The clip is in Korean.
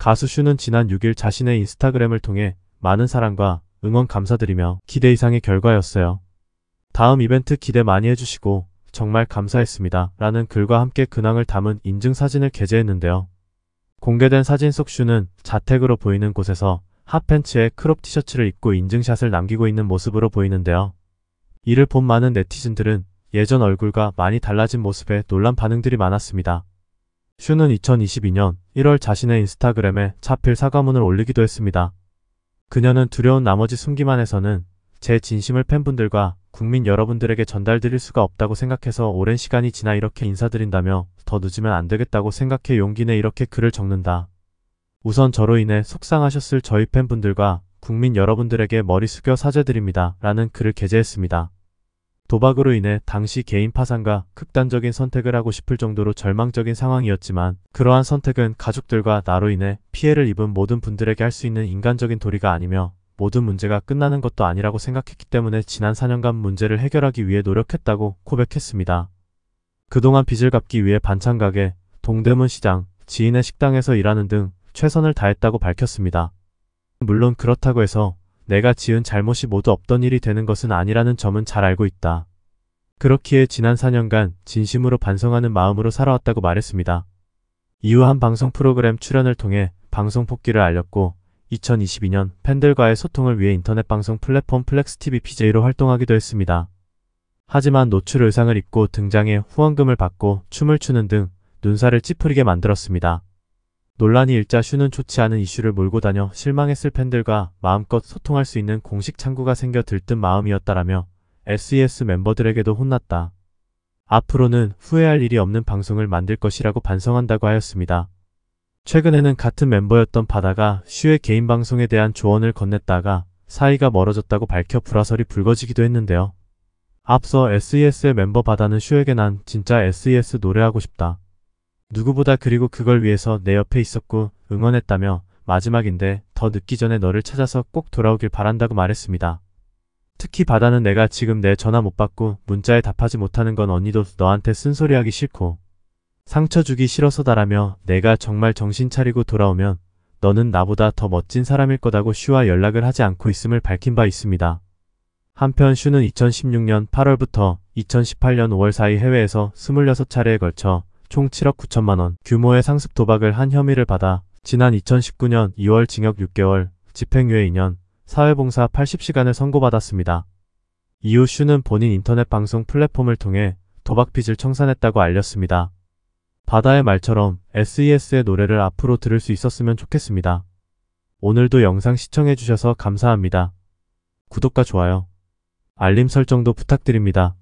가수 슈는 지난 6일 자신의 인스타그램을 통해 많은 사랑과 응원 감사드리며 기대 이상의 결과였어요. 다음 이벤트 기대 많이 해주시고 정말 감사했습니다. 라는 글과 함께 근황을 담은 인증사진을 게재했는데요. 공개된 사진 속 슈는 자택으로 보이는 곳에서 핫팬츠에 크롭 티셔츠를 입고 인증샷을 남기고 있는 모습으로 보이는데요. 이를 본 많은 네티즌들은 예전 얼굴과 많이 달라진 모습에 놀란 반응들이 많았습니다. 슈는 2022년 1월 자신의 인스타그램에 차필 사과문을 올리기도 했습니다. 그녀는 두려운 나머지 숨기만 해서는 제 진심을 팬분들과 국민 여러분들에게 전달드릴 수가 없다고 생각해서 오랜 시간이 지나 이렇게 인사드린다며 더 늦으면 안 되겠다고 생각해 용기 내 이렇게 글을 적는다. 우선 저로 인해 속상하셨을 저희 팬분들과 국민 여러분들에게 머리 숙여 사죄드립니다. 라는 글을 게재했습니다. 도박으로 인해 당시 개인 파산과 극단적인 선택을 하고 싶을 정도로 절망적인 상황이었지만 그러한 선택은 가족들과 나로 인해 피해를 입은 모든 분들에게 할 수 있는 인간적인 도리가 아니며 모든 문제가 끝나는 것도 아니라고 생각했기 때문에 지난 4년간 문제를 해결하기 위해 노력했다고 고백했습니다. 그동안 빚을 갚기 위해 반찬가게, 동대문 시장, 지인의 식당에서 일하는 등 최선을 다했다고 밝혔습니다. 물론 그렇다고 해서 내가 지은 잘못이 모두 없던 일이 되는 것은 아니라는 점은 잘 알고 있다. 그렇기에 지난 4년간 진심으로 반성하는 마음으로 살아왔다고 말했습니다. 이후 한 방송 프로그램 출연을 통해 방송 복귀를 알렸고 2022년 팬들과의 소통을 위해 인터넷 방송 플랫폼 플렉스TV PJ로 활동하기도 했습니다. 하지만 노출 의상을 입고 등장해 후원금을 받고 춤을 추는 등 눈살을 찌푸리게 만들었습니다. 논란이 일자 슈는 좋지 않은 이슈를 몰고 다녀 실망했을 팬들과 마음껏 소통할 수 있는 공식 창구가 생겨 들뜬 마음이었다라며 SES e 멤버들에게도 혼났다. 앞으로는 후회할 일이 없는 방송을 만들 것이라고 반성한다고 하였습니다. 최근에는 같은 멤버였던 바다가 슈의 개인 방송에 대한 조언을 건넸다가 사이가 멀어졌다고 밝혀 불화설이 불거지기도 했는데요. 앞서 SES의 멤버 바다는 슈에게 난 진짜 SES e 노래하고 싶다. 누구보다 그리고 그걸 위해서 내 옆에 있었고 응원했다며 마지막인데 더 늦기 전에 너를 찾아서 꼭 돌아오길 바란다고 말했습니다. 특히 바다는 내가 지금 내 전화 못 받고 문자에 답하지 못하는 건 언니도 너한테 쓴소리하기 싫고 상처 주기 싫어서다라며 내가 정말 정신 차리고 돌아오면 너는 나보다 더 멋진 사람일 거다고 슈와 연락을 하지 않고 있음을 밝힌 바 있습니다. 한편 슈는 2016년 8월부터 2018년 5월 사이 해외에서 26차례에 걸쳐 총 7억 9천만 원 규모의 상습 도박을 한 혐의를 받아 지난 2019년 2월 징역 6개월, 집행유예 2년, 사회봉사 80시간을 선고받았습니다. 이후 슈는 본인 인터넷 방송 플랫폼을 통해 도박 빚을 청산했다고 알렸습니다. 바다의 말처럼 SES의 노래를 앞으로 들을 수 있었으면 좋겠습니다. 오늘도 영상 시청해주셔서 감사합니다. 구독과 좋아요, 알림 설정도 부탁드립니다.